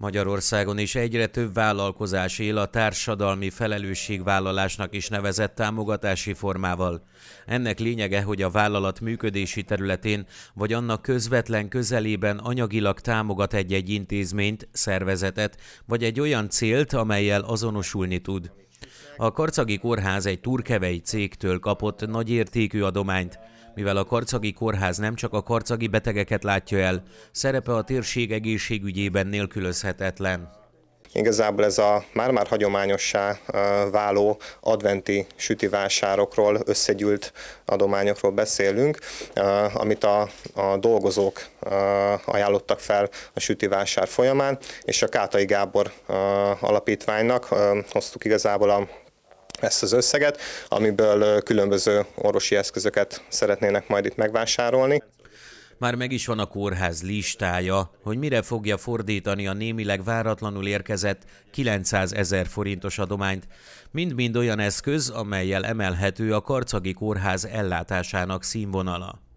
Magyarországon is egyre több vállalkozás él a társadalmi felelősségvállalásnak is nevezett támogatási formával. Ennek lényege, hogy a vállalat működési területén vagy annak közvetlen közelében anyagilag támogat egy-egy intézményt, szervezetet vagy egy olyan célt, amelyel azonosulni tud. A Karcagi Kórház egy turkevei cégtől kapott nagyértékű adományt. Mivel a karcagi kórház nem csak a karcagi betegeket látja el, szerepe a térség egészségügyében nélkülözhetetlen. Igazából ez a már-már hagyományossá váló adventi sütivásárokról összegyűlt adományokról beszélünk, amit a, a dolgozók ajánlottak fel a sütivásár folyamán, és a Kátai Gábor alapítványnak hoztuk igazából a ezt az összeget, amiből különböző orvosi eszközöket szeretnének majd itt megvásárolni. Már meg is van a kórház listája, hogy mire fogja fordítani a némileg váratlanul érkezett 900 ezer forintos adományt. Mind-mind olyan eszköz, amelyel emelhető a karcagi kórház ellátásának színvonala.